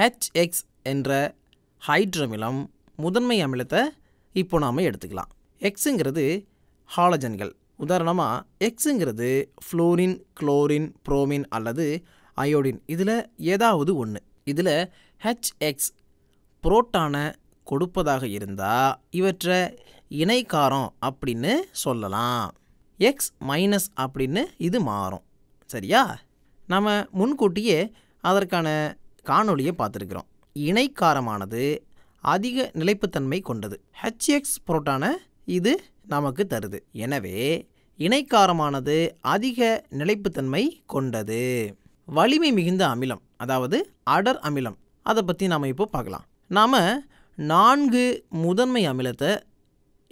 HX என்ற ஹைட்ரமிலம் முதன்மை அமிலத்தை இப்போ நாம் எடுத்துக்கலாம் எக்ஸுங்கிறது ஹாலஜன்கள் உதாரணமாக எக்ஸுங்கிறது ஃப்ளோரின் குளோரின் புரோமின் அல்லது அயோடின் இதில் ஏதாவது ஒன்று இதில் ஹெச்எக்ஸ் புரோட்டானை கொடுப்பதாக இருந்தால் இவற்றை இணைக்காரம் அப்படின்னு சொல்லலாம் எக்ஸ் மைனஸ் அப்படின்னு இது மாறும் சரியா நம்ம முன்கூட்டியே அதற்கான காணொலியை பார்த்துருக்குறோம் இணைக்காரமானது அதிக நிலைப்புத்தன்மை கொண்டது ஹெச்எக்ஸ் புரோட்டானை இது நமக்கு தருது எனவே இணைக்காரமானது அதிக நிலைப்புத்தன்மை கொண்டது வலிமை மிகுந்த அமிலம் அதாவது அடர் அமிலம் அதை பற்றி நாம் இப்போ பார்க்கலாம் நாம் நான்கு முதன்மை அமிலத்தை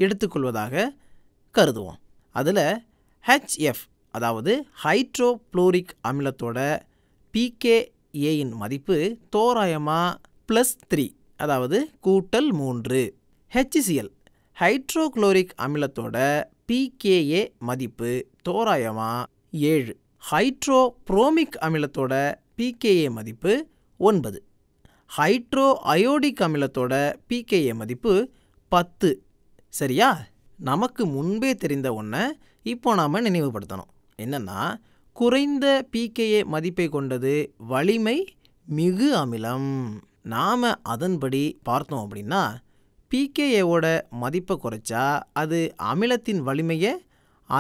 எடுத்துக்கொள்வதாக கருதுவோம் அதில் ஹெச்எஃப் அதாவது ஹைட்ரோப்ளோரிக் அமிலத்தோட பிகே ஏயின் மதிப்பு தோராயமாக ப்ளஸ் த்ரீ அதாவது கூட்டல் மூன்று ஹெச்சிசிஎல் ஹைட்ரோக்ளோரிக் அமிலத்தோட பிகேஏ மதிப்பு தோராயமாக ஏழு ஹைட்ரோ புரோமிக் அமிலத்தோட பிகேஏ மதிப்பு ஒன்பது ஹைட்ரோ அயோடிக் அமிலத்தோட பிகேஏ மதிப்பு பத்து சரியா நமக்கு முன்பே தெரிந்த ஒன்றை இப்போ நாம் நினைவுபடுத்தணும் என்னென்னா குறைந்த பிகேஏ மதிப்பை கொண்டது வலிமை மிகு அமிலம் நாம் அதன்படி பார்த்தோம் அப்படின்னா பிகேஏவோட மதிப்பை குறைச்சா அது அமிலத்தின் வலிமையை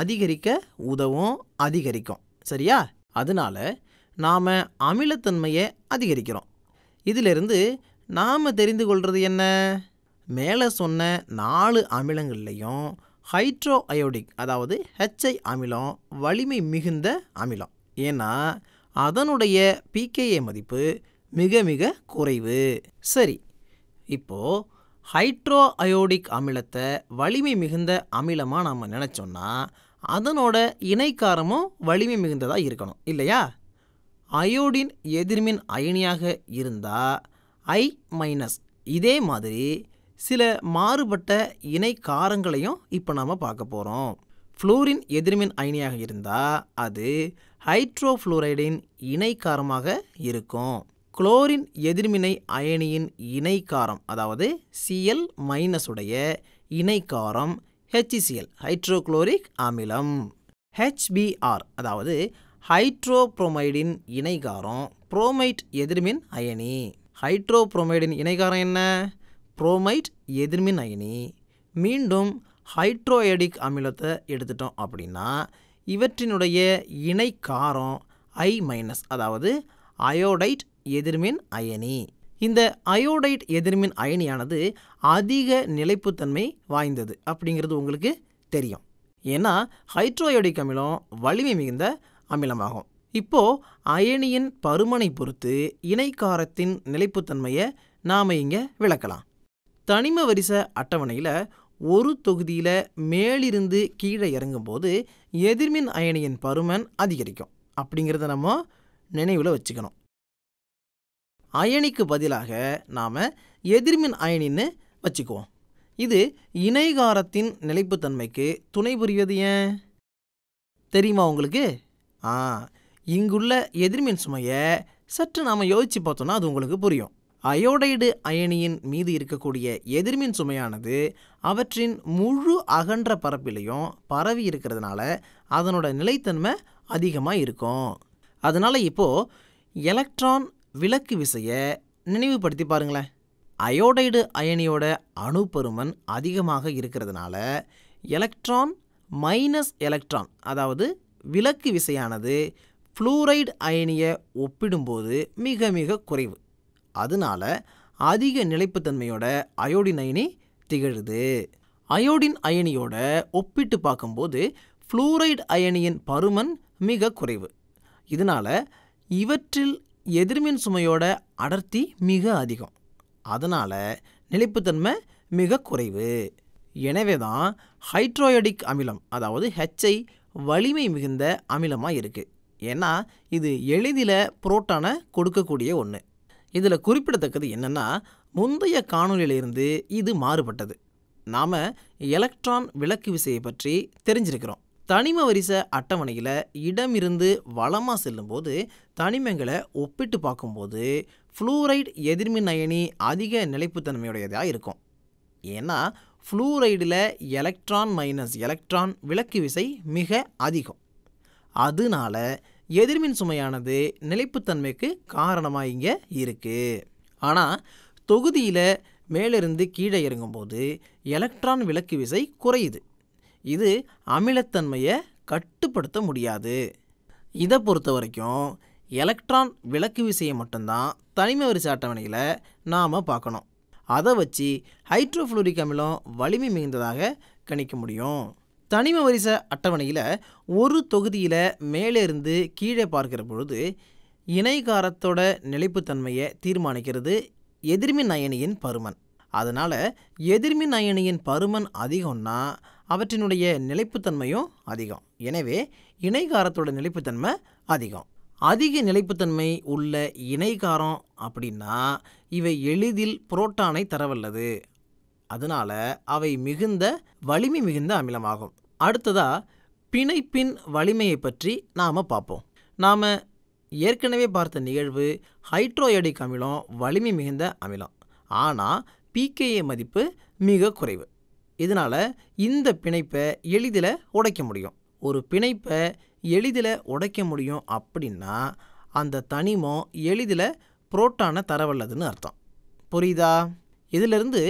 அதிகரிக்க உதவும் அதிகரிக்கும் சரியா அதனால் நாம் அமிலத்தன்மையை அதிகரிக்கிறோம் இதிலிருந்து நாம் தெரிந்து கொள்வது என்ன மேலே சொன்ன நாலு அமிலங்கள்லேயும் ஹைட்ரோ அயோடிக் அதாவது ஹெச்ஐ அமிலம் வலிமை மிகுந்த அமிலம் ஏன்னா அதனுடைய பிகேஏ மதிப்பு மிக மிக குறைவு சரி இப்போது ஹைட்ரோ அயோடிக் அமிலத்தை வலிமை மிகுந்த அமிலமாக நம்ம நினச்சோன்னா அதனோட இணைக்காரமும் வலிமை மிகுந்ததாக இருக்கணும் இல்லையா அயோடின் எதிர்மின் அயனியாக இருந்தால் ஐ மைனஸ் இதே மாதிரி சில மாறுபட்ட இணை காரங்களையும் இப்போ நாம் பார்க்க போகிறோம் ஃப்ளோரின் எதிர்மின் அயனியாக இருந்தால் அது ஹைட்ரோஃப்ளோரைடின் இணை காரமாக இருக்கும் குளோரின் எதிர்மினை அயனியின் இணைக்காரம் அதாவது சிஎல் மைனஸ் உடைய இணைக்காரம் ஹெச்இசிஎல் ஹைட்ரோக்ளோரிக் அமிலம் ஹெச்பிஆர் அதாவது ஹைட்ரோப்ரோமைடின் இணைகாரம் புரோமைட் எதிர்மின் அயனி ஹைட்ரோப்ரோமைடின் இணைகாரம் என்ன புரோமைட் எதிர்மின் அயனி மீண்டும் ஹைட்ரோயடிக் அமிலத்தை எடுத்துட்டோம் அப்படின்னா இவற்றினுடைய இணை காரம் ஐ மைனஸ் அதாவது அயோடைட் எதிர்மின் அயனி இந்த அயோடைட் எதிர்மின் அயனியானது அதிக நிலைப்புத்தன்மை வாய்ந்தது அப்படிங்கிறது உங்களுக்கு தெரியும் ஏன்னா ஹைட்ரோயோடிக் அமிலம் வலிமை மிகுந்த அமிலமாகும் இப்போது அயனியின் பருமனை பொறுத்து இணைக்காரத்தின் நிலைப்புத்தன்மையை நாம் இங்கே விளக்கலாம் தனிம வரிசை அட்டவணையில் ஒரு தொகுதியில் மேலிருந்து கீழே இறங்கும்போது எதிர்மின் அயனியின் பருமன் அதிகரிக்கும் அப்படிங்கிறத நம்ம நினைவில் வச்சுக்கணும் அயனிக்கு பதிலாக நாம் எதிர்மின் அயனின்னு வச்சுக்குவோம் இது இணைகாரத்தின் நிலைப்புத்தன்மைக்கு துணை புரியது ஏன் தெரியுமா உங்களுக்கு ஆ இங்குள்ள எதிர்மின் சுமையை சற்று நாம் யோசித்து பார்த்தோன்னா அது உங்களுக்கு புரியும் அயோடைடு அயனியின் மீது இருக்கக்கூடிய எதிர்மின் சுமையானது அவற்றின் முழு அகன்ற பரப்பிலையும் பரவி இருக்கிறதுனால அதனோட நிலைத்தன்மை அதிகமாக இருக்கும் அதனால் இப்போது எலக்ட்ரான் விளக்கு விசையை நினைவுபடுத்தி பாருங்களேன் அயோடைடு அயனியோட அணுப்பருமன் அதிகமாக இருக்கிறதுனால எலக்ட்ரான் மைனஸ் எலக்ட்ரான் அதாவது விளக்கு விசையானது ஃப்ளூரைடு அயனியை ஒப்பிடும்போது மிக மிக குறைவு அதனால அதிக நிலைப்புத்தன்மையோட அயோடின் அயனி திகழுது அயோடின் அயனியோட ஒப்பிட்டு பார்க்கும்போது ஃப்ளூரைடு அயனியின் பருமன் மிக குறைவு இதனால் இவற்றில் எதிர்மின் சுமையோட அடர்த்தி மிக அதிகம் அதனால் நிலைப்புத்தன்மை மிக குறைவு எனவே தான் ஹைட்ரோயடிக் அமிலம் அதாவது ஹெச்ஐ வலிமை மிகுந்த அமிலமாக இருக்குது ஏன்னா இது எளிதில் புரோட்டானை கொடுக்கக்கூடிய ஒன்று இதில் குறிப்பிடத்தக்கது என்னென்னா முந்தைய காணொலியிலிருந்து இது மாறுபட்டது நாம் எலக்ட்ரான் விளக்கு விசையை பற்றி தெரிஞ்சிருக்கிறோம் தனிம வரிசை அட்டவணையில் இடமிருந்து வளமாக செல்லும்போது தனிமங்களை ஒப்பிட்டு பார்க்கும்போது ஃப்ளூரைடு எதிர்மின் அயணி அதிக நிலைப்புத்தன்மையுடையதாக இருக்கும் ஏன்னா ஃப்ளூரைடில் எலக்ட்ரான் மைனஸ் எலக்ட்ரான் விளக்கு விசை மிக அதிகம் அதனால எதிர்மின் சுமையானது நிலைப்புத்தன்மைக்கு காரணமாக இங்கே இருக்குது ஆனால் தொகுதியில் மேலிருந்து கீழே இறங்கும்போது எலக்ட்ரான் விளக்கு விசை குறையுது இது அமிலத்தன்மையை கட்டுப்படுத்த முடியாது இதை பொறுத்த வரைக்கும் எலக்ட்ரான் விளக்கு விசையை மட்டும்தான் தனிம வரிசை அட்டவணையில் நாம் பார்க்கணும் அதை வச்சு ஹைட்ரோஃப்ளூரிக் அமிலம் வலிமை மிகுந்ததாக கணிக்க முடியும் தனிம வரிசை அட்டவணையில் ஒரு தொகுதியில் மேலே இருந்து கீழே பார்க்கிற பொழுது இணைகாரத்தோட நிலைப்புத்தன்மையை தீர்மானிக்கிறது எதிர்மின் அயனியின் பருமன் அதனால் எதிர்மின் அயனியின் பருமன் அதிகம்னா அவற்றினுடைய நிலைப்புத்தன்மையும் அதிகம் எனவே இணைகாரத்தோட நிலைப்புத்தன்மை அதிகம் அதிக நிலைப்புத்தன்மை உள்ள இணைகாரம் அப்படின்னா இவை எளிதில் புரோட்டானை தரவல்லது அதனால அவை மிகுந்த வலிமை மிகுந்த அமிலமாகும் அடுத்ததா பிணைப்பின் வலிமையை பற்றி நாம் பார்ப்போம் நாம் ஏற்கனவே பார்த்த நிகழ்வு ஹைட்ரோயடிக் அமிலம் வலிமை மிகுந்த அமிலம் ஆனால் பிகேஏ மதிப்பு மிக குறைவு இதனால் இந்த பிணைப்பை எளிதில் உடைக்க முடியும் ஒரு பிணைப்பை எளிதில் உடைக்க முடியும் அப்படின்னா அந்த தனிமம் எளிதில் புரோட்டானை தரவல்லதுன்னு அர்த்தம் புரியுதா இதிலிருந்து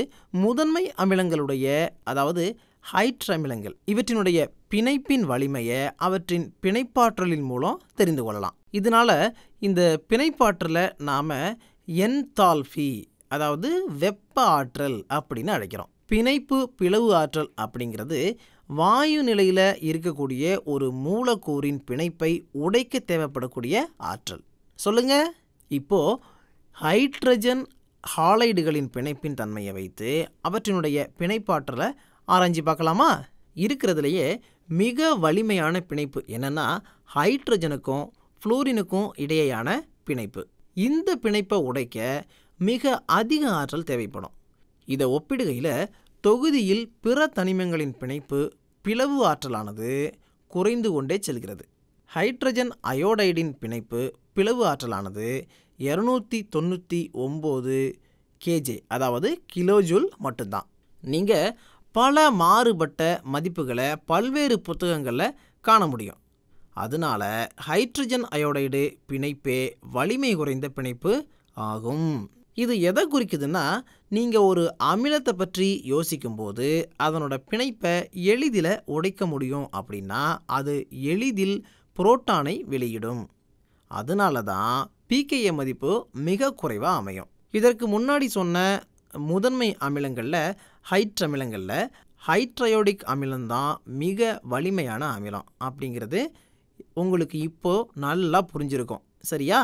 முதன்மை அமிலங்களுடைய அதாவது ஹைட்ர் அமிலங்கள் இவற்றினுடைய பிணைப்பின் வலிமையை அவற்றின் பிணைப்பாற்றலின் மூலம் தெரிந்து கொள்ளலாம் இதனால் இந்த பிணைப்பாற்றலை நாம் என்தால்ஃபி அதாவது வெப்ப ஆற்றல் அப்படின்னு அழைக்கிறோம் பிணைப்பு பிளவு ஆற்றல் அப்படிங்கிறது வாயு நிலையில் இருக்கக்கூடிய ஒரு மூலக்கூறின் பிணைப்பை உடைக்க தேவைப்படக்கூடிய ஆற்றல் சொல்லுங்கள் இப்போது ஹைட்ரஜன் ஹாலைடுகளின் பிணைப்பின் தன்மையை வைத்து அவற்றினுடைய பிணைப்பாற்றலை ஆராய்ஞ்சு பார்க்கலாமா இருக்கிறதுலையே மிக வலிமையான பிணைப்பு என்னென்னா ஹைட்ரஜனுக்கும் ஃப்ளோரினுக்கும் இடையேயான பிணைப்பு இந்த பிணைப்பை உடைக்க மிக அதிக ஆற்றல் தேவைப்படும் இதை ஒப்பிடுகையில் தொகுதியில் பிற தனிமங்களின் பிணைப்பு பிளவு ஆற்றலானது குறைந்து கொண்டே செல்கிறது ஹைட்ரஜன் அயோடைடின் பிணைப்பு பிளவு ஆற்றலானது இரநூத்தி தொண்ணூற்றி ஒம்பது கேஜே அதாவது கிலோஜூல் மட்டும்தான் நீங்கள் பல மாறுபட்ட மதிப்புகளை பல்வேறு புத்தகங்களில் காண முடியும் அதனால் ஹைட்ரஜன் அயோடைடு பிணைப்பே வலிமை குறைந்த பிணைப்பு ஆகும் இது எதை குறிக்குதுன்னா நீங்கள் ஒரு அமிலத்தை பற்றி யோசிக்கும்போது அதனோட பிணைப்பை எளிதில் உடைக்க முடியும் அப்படின்னா அது எளிதில் புரோட்டானை வெளியிடும் அதனால தான் பிகேஏ மதிப்பு மிக குறைவாக அமையும் இதற்கு முன்னாடி சொன்ன முதன்மை அமிலங்களில் அமிலங்களில் ஹைட்ரயோடிக் அமிலம் தான் மிக வலிமையான அமிலம் அப்படிங்கிறது உங்களுக்கு இப்போது நல்லா புரிஞ்சிருக்கும் சரியா